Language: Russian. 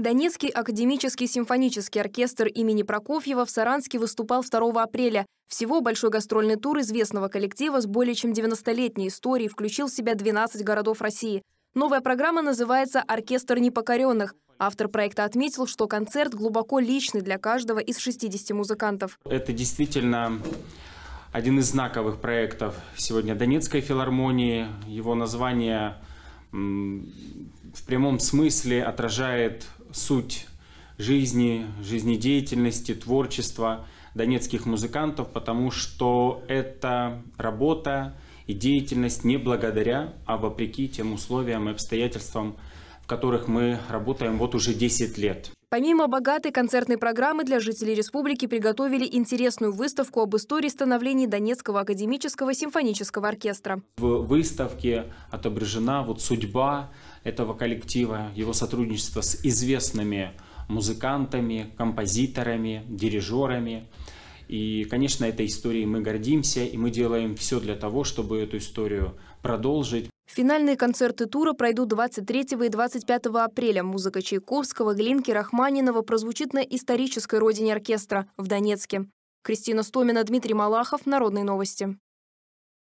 Донецкий академический симфонический оркестр имени Прокофьева в Саранске выступал 2 апреля. Всего большой гастрольный тур известного коллектива с более чем 90-летней историей включил в себя 12 городов России. Новая программа называется «Оркестр непокоренных». Автор проекта отметил, что концерт глубоко личный для каждого из 60 музыкантов. Это действительно один из знаковых проектов сегодня Донецкой филармонии. Его название в прямом смысле отражает суть жизни, жизнедеятельности, творчества донецких музыкантов, потому что это работа и деятельность не благодаря, а вопреки тем условиям и обстоятельствам, в которых мы работаем вот уже 10 лет. Помимо богатой концертной программы для жителей республики приготовили интересную выставку об истории становления Донецкого академического симфонического оркестра. В выставке отображена вот судьба этого коллектива, его сотрудничество с известными музыкантами, композиторами, дирижерами. И, конечно, этой историей мы гордимся, и мы делаем все для того, чтобы эту историю продолжить. Финальные концерты тура пройдут 23 и 25 апреля. Музыка Чайковского, Глинки, Рахманинова прозвучит на исторической родине оркестра в Донецке. Кристина Стомина, Дмитрий Малахов. Народные новости.